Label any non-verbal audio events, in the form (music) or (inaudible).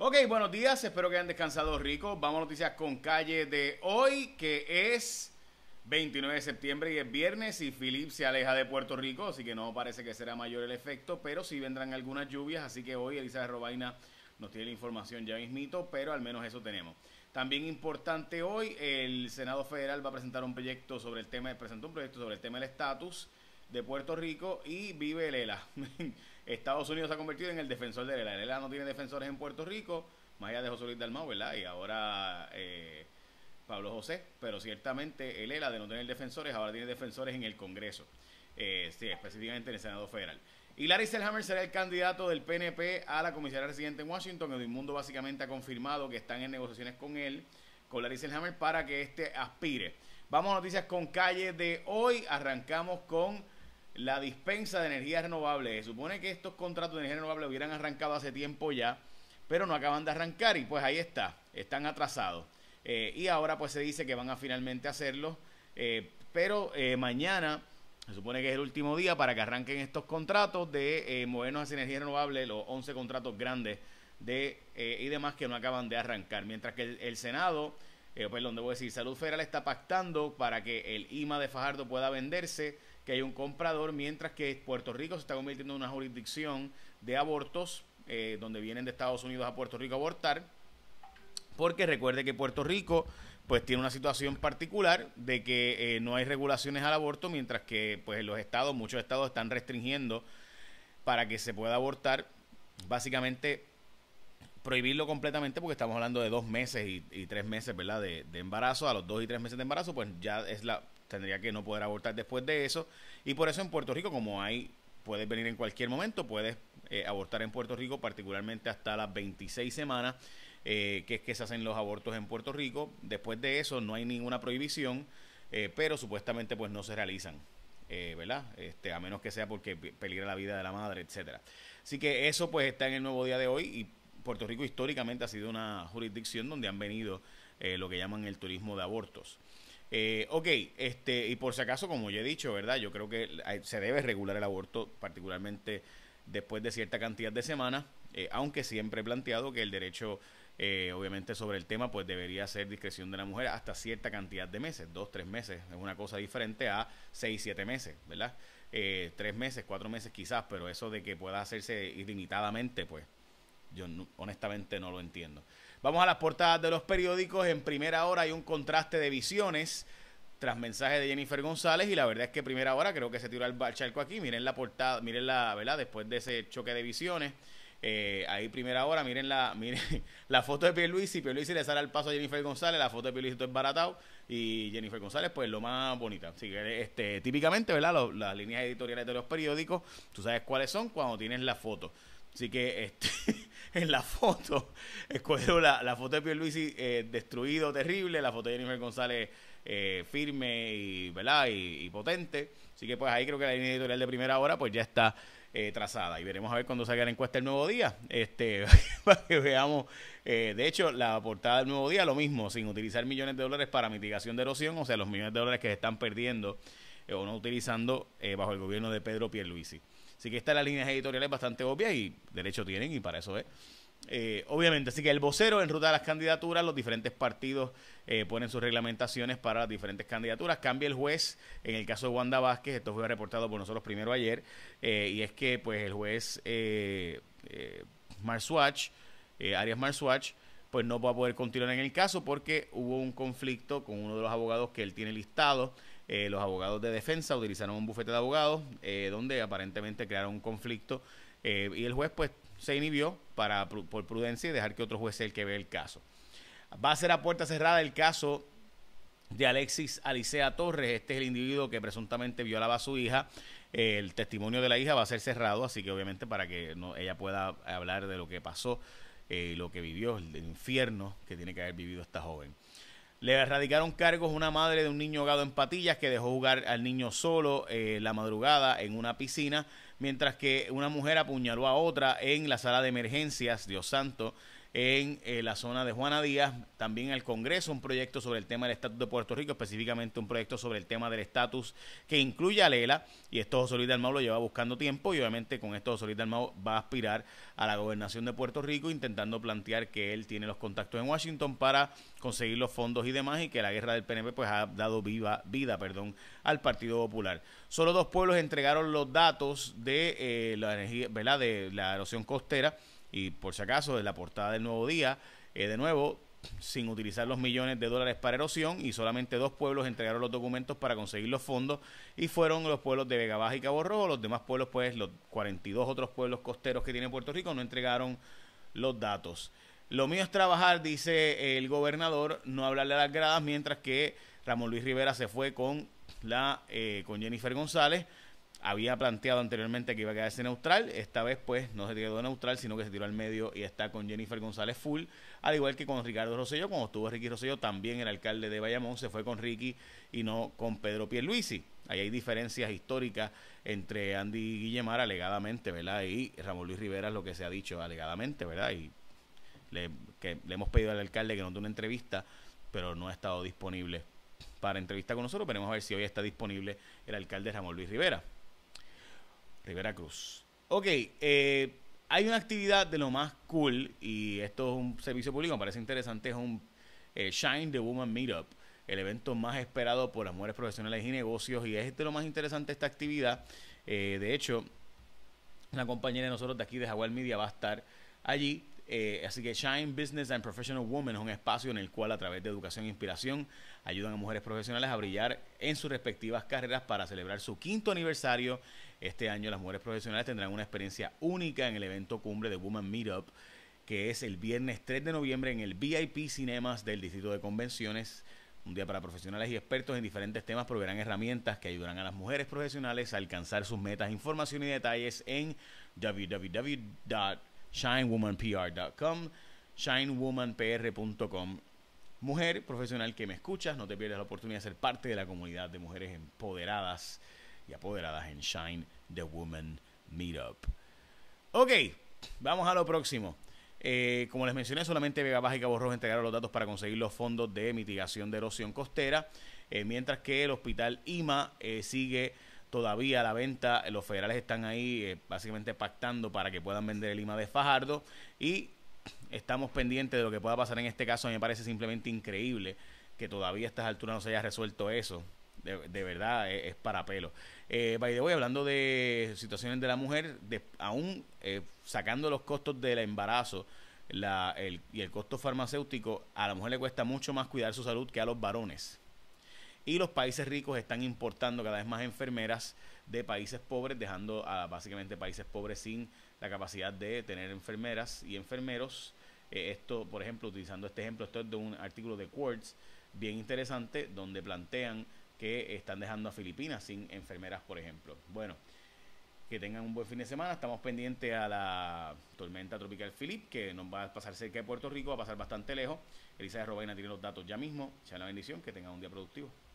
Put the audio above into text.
Ok, buenos días, espero que hayan descansado ricos. Vamos a noticias con calle de hoy, que es 29 de septiembre y es viernes y Philip se aleja de Puerto Rico, así que no parece que será mayor el efecto, pero sí vendrán algunas lluvias, así que hoy Elizabeth Robaina nos tiene la información ya mismito, pero al menos eso tenemos. También importante hoy, el Senado Federal va a presentar un proyecto sobre el tema, presentó un proyecto sobre el tema del estatus de Puerto Rico y vive Lela. (laughs) Estados Unidos se ha convertido en el defensor de Lela. Lela no tiene defensores en Puerto Rico, más allá de José Luis Dalmau, ¿verdad? Y ahora eh, Pablo José, pero ciertamente Lela, de no tener defensores, ahora tiene defensores en el Congreso, eh, específicamente en el Senado Federal. Y Larry Selhammer será el candidato del PNP a la comisaría residente en Washington. mundo básicamente ha confirmado que están en negociaciones con él, con Larry Selhammer, para que éste aspire. Vamos a noticias con calle de hoy. Arrancamos con la dispensa de energías renovables. Se supone que estos contratos de energía renovable hubieran arrancado hace tiempo ya, pero no acaban de arrancar y pues ahí está, están atrasados. Eh, y ahora pues se dice que van a finalmente hacerlo, eh, pero eh, mañana se supone que es el último día para que arranquen estos contratos de movernos hacia energía renovable, los 11 contratos grandes de, y demás que no acaban de arrancar. Mientras que el, el Senado, perdón, pues debo decir, Salud Federal está pactando para que el IMA de Fajardo pueda venderse que hay un comprador, mientras que Puerto Rico se está convirtiendo en una jurisdicción de abortos, eh, donde vienen de Estados Unidos a Puerto Rico a abortar, porque recuerde que Puerto Rico pues tiene una situación particular de que eh, no hay regulaciones al aborto, mientras que pues los estados, muchos estados están restringiendo para que se pueda abortar, básicamente prohibirlo completamente porque estamos hablando de dos meses y, tres meses, ¿verdad? de, embarazo, a los dos y tres meses de embarazo, pues ya es la tendría que no poder abortar después de eso. Y por eso en Puerto Rico, como hay, puedes venir en cualquier momento, puedes eh, abortar en Puerto Rico, particularmente hasta las 26 semanas, eh, que es que se hacen los abortos en Puerto Rico. Después de eso no hay ninguna prohibición, eh, pero supuestamente pues no se realizan. ¿verdad? Este, a menos que sea porque peligra la vida de la madre, etcétera. Así que eso pues está en el nuevo día de hoy y Puerto Rico históricamente ha sido una jurisdicción donde han venido lo que llaman el turismo de abortos. Eh, ok, este, y por si acaso, como ya he dicho, ¿verdad? Yo creo que se debe regular el aborto, particularmente después de cierta cantidad de semanas, eh, aunque siempre he planteado que el derecho, eh, obviamente, sobre el tema, pues debería ser discreción de la mujer hasta cierta cantidad de meses, dos, tres meses, es una cosa diferente a seis, siete meses, ¿verdad? tres meses, cuatro meses quizás, pero eso de que pueda hacerse ilimitadamente, pues yo honestamente no lo entiendo. Vamos a las portadas de los periódicos. En primera hora hay un contraste de visiones tras mensaje de Jennifer González y la verdad es que primera hora creo que se tiró al charco aquí. Miren la portada, miren la, ¿verdad? Después de ese choque de visiones. Eh, ahí primera hora, miren la, (laughs) miren la foto de Pierluisi, Pierluisi le sale al paso a Jennifer González, la foto de Pierluisi es baratao y Jennifer González pues lo más bonita. Así que este, típicamente, ¿verdad? las líneas editoriales de los periódicos, tú sabes cuáles son cuando tienes la foto. Así que este, (laughs) en la foto, (laughs) escogió la, la, foto de Pierluisi eh, destruido, terrible, la foto de Jennifer González eh, firme y, ¿verdad? Y, potente. Así que pues ahí creo que la línea editorial de primera hora pues ya está eh, trazada. Y veremos a ver cuando salga la encuesta el nuevo día. Este, (laughs) para que veamos. Eh, de hecho, la portada del nuevo día, lo mismo, sin utilizar millones de dólares para mitigación de erosión, o sea, los millones de dólares que se están perdiendo eh, o no utilizando eh, bajo el gobierno de Pedro Pierluisi. Así que la línea líneas editoriales bastante obvias y derecho tienen y para eso es. Eh, obviamente, así que el vocero en ruta de las candidaturas, los diferentes partidos ponen sus reglamentaciones para diferentes candidaturas, cambia el juez, en el caso de Wanda Vázquez, esto fue reportado por nosotros primero ayer, y es que pues el juez Marswatch, Arias Marswatch, pues no va a poder continuar en el caso porque hubo un conflicto con uno de los abogados que él tiene listado eh, los abogados de defensa utilizaron un bufete de abogados eh, donde aparentemente crearon un conflicto eh, y el juez pues se inhibió para, por prudencia y dejar que otro juez sea el que vea el caso. Va a ser a puerta cerrada el caso de Alexis Alicea Torres. Este es el individuo que presuntamente violaba a su hija. El testimonio de la hija va a ser cerrado, así que obviamente para que no, ella pueda hablar de lo que pasó y lo que vivió, el infierno que tiene que haber vivido esta joven. Le erradicaron cargos una madre de un niño ahogado en patillas que dejó jugar al niño solo eh, la madrugada en una piscina, mientras que una mujer apuñaló a otra en la sala de emergencias, Dios santo, en eh, la zona de Juana Díaz, también al Congreso un proyecto sobre el tema del estatus de Puerto Rico, específicamente un proyecto sobre el tema del estatus que incluye a Lela, y esto José Luis Dalmau lo lleva buscando tiempo, y obviamente con esto José Luis Dalmau va a aspirar a la gobernación de Puerto Rico, intentando plantear que él tiene los contactos en Washington para conseguir los fondos y demás, y que la guerra del PNP pues ha dado viva, vida perdón, al Partido Popular. Solo dos pueblos entregaron los datos de eh, la energía, ¿verdad? de la erosión costera y por si acaso de la portada del nuevo día, eh, de nuevo, sin utilizar los millones de dólares para erosión y solamente dos pueblos entregaron los documentos para conseguir los fondos y fueron los pueblos de Vega Baja y Cabo Rojo, los demás pueblos pues los 42 otros pueblos costeros que tiene Puerto Rico no entregaron los datos. Lo mío es trabajar, dice el gobernador, no hablarle a las gradas, mientras que Ramón Luis Rivera se fue con la eh, con Jennifer González había planteado anteriormente que iba a quedarse neutral, esta vez pues no se quedó neutral, sino que se tiró al medio y está con Jennifer González Full, al igual que con Ricardo Rosselló, cuando estuvo Ricky Rosselló, también el alcalde de Bayamón se fue con Ricky y no con Pedro Pierluisi. Ahí hay diferencias históricas entre Andy Guillemar alegadamente, ¿verdad? Y Ramón Luis Rivera, es lo que se ha dicho alegadamente, ¿verdad? Y le, le hemos pedido al alcalde que nos dé una entrevista, pero no ha estado disponible para entrevista con nosotros. Veremos a ver si hoy está disponible el alcalde Ramón Luis Rivera de Veracruz. Ok, eh, hay una actividad de lo más cool, y esto es un servicio público, me parece interesante, es un eh, Shine the Woman Meetup, el evento más esperado por las mujeres profesionales y negocios, y es de lo más interesante esta actividad. Eh, de hecho, una compañera de nosotros de aquí de Jaguar Media va a estar allí. así que Shine Business and Professional Women es un espacio en el cual a través de educación e inspiración ayudan a mujeres profesionales a brillar en sus respectivas carreras para celebrar su quinto aniversario este año las mujeres profesionales tendrán una experiencia única en el evento cumbre de Women Meetup, que es el viernes 3 de noviembre en el VIP Cinemas del Distrito de Convenciones. Un día para profesionales y expertos en diferentes temas proveerán herramientas que ayudarán a las mujeres profesionales a alcanzar sus metas. Información y detalles en www.shinewomanpr.com, shinewomanpr.com. Mujer profesional que me escuchas, no te pierdas la oportunidad de ser parte de la comunidad de mujeres empoderadas y apoderadas en Shine the Woman Meetup. Ok, vamos a lo próximo. Eh, como les mencioné, solamente Vega Baja y Cabo Rojo entregaron los datos para conseguir los fondos de mitigación de erosión costera, eh, mientras que el hospital IMA eh, sigue todavía a la venta. Los federales están ahí básicamente pactando para que puedan vender el IMA de Fajardo y estamos pendientes de lo que pueda pasar en este caso. me parece simplemente increíble que todavía a estas alturas no se haya resuelto eso de, verdad es, para pelo. Eh, by the hablando de situaciones de la mujer, de, aún eh, sacando los costos del embarazo y el costo farmacéutico, a la mujer le cuesta mucho más cuidar su salud que a los varones. Y los países ricos están importando cada vez más enfermeras de países pobres, dejando a básicamente países pobres sin la capacidad de tener enfermeras y enfermeros. Eh, esto, por ejemplo, utilizando este ejemplo, esto es de un artículo de Quartz bien interesante donde plantean que están dejando a Filipinas sin enfermeras, por ejemplo. Bueno, que tengan un buen fin de semana. Estamos pendientes a la tormenta tropical Philip, que nos va a pasar cerca de Puerto Rico, va a pasar bastante lejos. Elisa de Robaina tiene los datos ya mismo. Sea la bendición, que tengan un día productivo.